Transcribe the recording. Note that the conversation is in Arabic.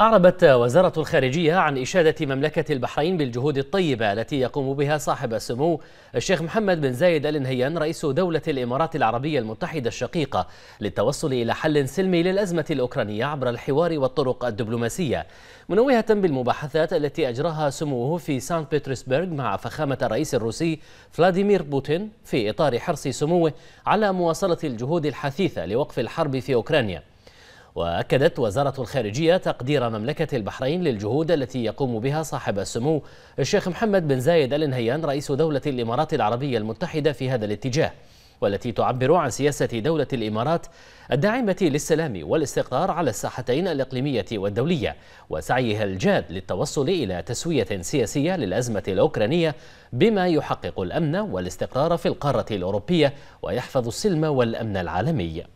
أعربت وزارة الخارجية عن إشادة مملكة البحرين بالجهود الطيبة التي يقوم بها صاحب السمو الشيخ محمد بن زايد آل نهيان رئيس دولة الإمارات العربية المتحدة الشقيقة للتوصل إلى حل سلمي للأزمة الأوكرانية عبر الحوار والطرق الدبلوماسية منوهة بالمباحثات التي أجراها سموه في سانت بطرسبرغ مع فخامة الرئيس الروسي فلاديمير بوتين في إطار حرص سموه على مواصلة الجهود الحثيثة لوقف الحرب في أوكرانيا وأكدت وزارة الخارجية تقدير مملكة البحرين للجهود التي يقوم بها صاحب السمو الشيخ محمد بن زايد آل نهيان رئيس دولة الإمارات العربية المتحدة في هذا الاتجاه والتي تعبر عن سياسة دولة الإمارات الداعمة للسلام والاستقرار على الساحتين الإقليمية والدولية وسعيها الجاد للتوصل إلى تسوية سياسية للأزمة الأوكرانية بما يحقق الأمن والاستقرار في القارة الأوروبية ويحفظ السلم والأمن العالمي